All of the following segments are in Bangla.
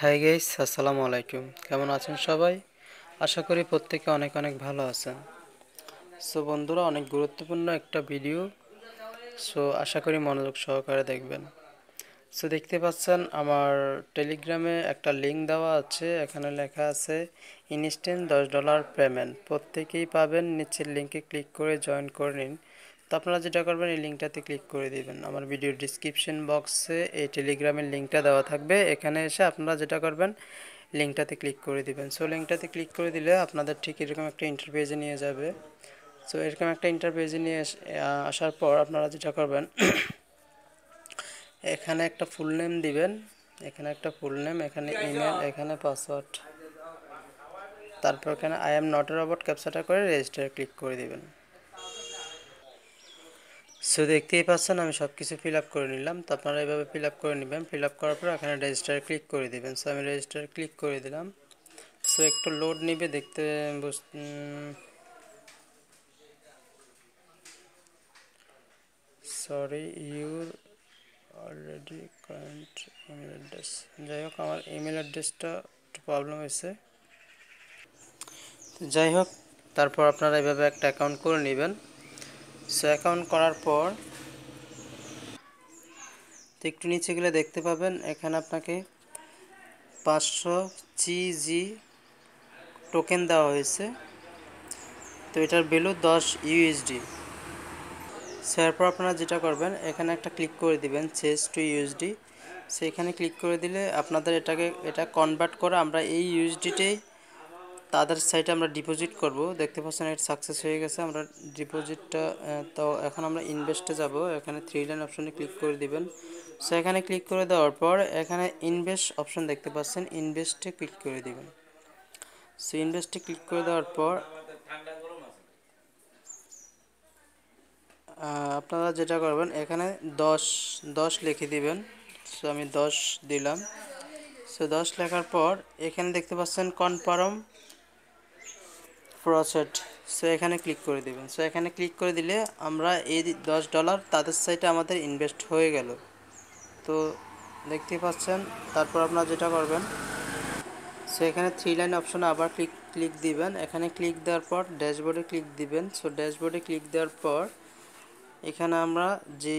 হাই গাইস আসসালামু আলাইকুম কেমন আছেন সবাই আশা করি প্রত্যেকে অনেক অনেক ভালো আছেন সো বন্ধুরা অনেক গুরুত্বপূর্ণ একটা ভিডিও সো আশা করি মনোযোগ সহকারে দেখবেন সো দেখতে পাচ্ছেন আমার টেলিগ্রামে একটা লিঙ্ক দেওয়া আছে এখানে লেখা আছে ইনস্ট্যান্ট দশ ডলার পেমেন্ট প্রত্যেকেই পাবেন নিচের লিঙ্কে ক্লিক করে জয়েন করে নিন তো আপনারা যেটা করবেন এই লিঙ্কটাতে ক্লিক করে দিবেন আমার ভিডিও ডিসক্রিপশন বক্সে এই টেলিগ্রামের লিঙ্কটা দেওয়া থাকবে এখানে এসে আপনারা যেটা করবেন লিঙ্কটাতে ক্লিক করে দিবেন সো লিঙ্কটাতে ক্লিক করে দিলে আপনাদের ঠিক এরকম একটা ইন্টারভিউজে নিয়ে যাবে সো এরকম একটা ইন্টারভিউজে নিয়ে আসার পর আপনারা যেটা করবেন এখানে একটা ফুল নেম দিবেন এখানে একটা ফুল নেম এখানে ইমেল এখানে পাসওয়ার্ড তারপর এখানে I am not a robot ক্যাপচাটা করে রেজিস্টার ক্লিক করে দিবেন সো দেখতেই পাচ্ছেন আমি সব কিছু ফিল আপ করে নিলাম তো আপনারা এইভাবে ফিল আপ করে নেবেন ফিল আপ করার পর এখানে রেজিস্টার ক্লিক করে দেবেন সো আমি রেজিস্টার ক্লিক করে দিলাম সো একটু লোড নেবে দেখতে sorry your already current email address যাই হোক আমার ইমেল অ্যাড্রেসটা একটু প্রবলেম হয়েছে যাই হোক তারপর আপনারা এভাবে একটা অ্যাকাউন্ট করে নেবেন সো অ্যাকাউন্ট করার পর তো একটু নিচে গেলে দেখতে পাবেন এখানে আপনাকে পাঁচশো জি টোকেন দেওয়া হয়েছে তো এটার ভ্যালু দশ ইউএসডি সো এরপর আপনারা যেটা করবেন এখানে একটা ক্লিক করে দিবেন চেস টু ইউএসডি সেখানে ক্লিক করে দিলে আপনাদের এটাকে এটা কনভার্ট করে আমরা এই ইউএসডিটাই তাদের সাইটে আমরা ডিপোজিট করব দেখতে পাচ্ছেন এটা সাকসেস হয়ে গেছে আমরা ডিপোজিটটা তো এখন আমরা ইনভেস্টে যাব এখানে থ্রি লাইন অপশনে ক্লিক করে দিবেন সো এখানে ক্লিক করে দেওয়ার পর এখানে ইনভেস্ট অপশন দেখতে পাচ্ছেন ইনভেস্টে ক্লিক করে দিবেন সো ইনভেস্টে ক্লিক করে দেওয়ার পর আপনারা যেটা করবেন এখানে দশ দশ লিখে দিবেন সো আমি দশ দিলাম সো দশ লেখার পর এখানে দেখতে পাচ্ছেন কনফার্ম প্রসেট সো এখানে ক্লিক করে দেবেন সো এখানে ক্লিক করে দিলে আমরা এই দশ ডলার তাদের সাইটে আমাদের ইনভেস্ট হয়ে গেল তো দেখতে পাচ্ছেন তারপর আপনারা যেটা করবেন সো এখানে থ্রি লাইন অপশনে আবার ক্লিক ক্লিক দিবেন এখানে ক্লিক দেওয়ার পর ড্যাশবোর্ডে ক্লিক দিবেন সো ড্যাশবোর্ডে ক্লিক দেওয়ার পর এখানে আমরা যে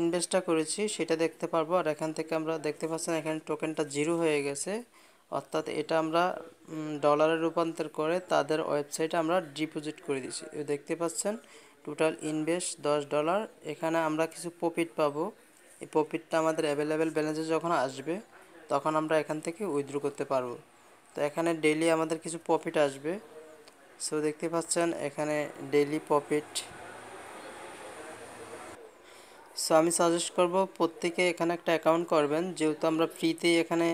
ইনভেস্টটা করেছি সেটা দেখতে পারবো আর এখান থেকে আমরা দেখতে পাচ্ছেন এখানে টোকেনটা জিরো হয়ে গেছে অর্থাৎ এটা আমরা ডলারে রূপান্তর করে তাদের ওয়েবসাইটে আমরা ডিপোজিট করে দিয়েছি দেখতে পাচ্ছেন টোটাল ইনভেস্ট দশ ডলার এখানে আমরা কিছু প্রফিট পাবো এই প্রফিটটা আমাদের অ্যাভেলেবেল ব্যালেন্সে যখন আসবে তখন আমরা এখান থেকে উইথড্র করতে পারবো তো এখানে ডেলি আমাদের কিছু প্রফিট আসবে সো দেখতে পাচ্ছেন এখানে ডেলি প্রফিট সো আমি সাজেস্ট করব প্রত্যেকে এখানে একটা অ্যাকাউন্ট করবেন যেহেতু আমরা ফ্রিতেই এখানে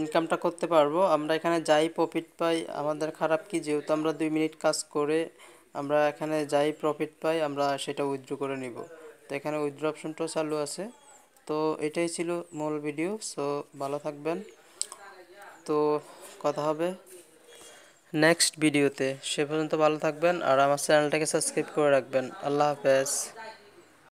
ইনকামটা করতে পারবো আমরা এখানে যাই প্রফিট পাই আমাদের খারাপ কি যেহেতু আমরা দুই মিনিট কাজ করে আমরা এখানে যাই প্রফিট পাই আমরা সেটা উইথড্র করে নিব তো এখানে উইথড্র অপশনটাও চালু আছে তো এটাই ছিল মূল ভিডিও সো ভালো থাকবেন তো কথা হবে নেক্সট ভিডিওতে সে পর্যন্ত ভালো থাকবেন আর আমার চ্যানেলটাকে সাবস্ক্রাইব করে রাখবেন আল্লাহ হাফেজ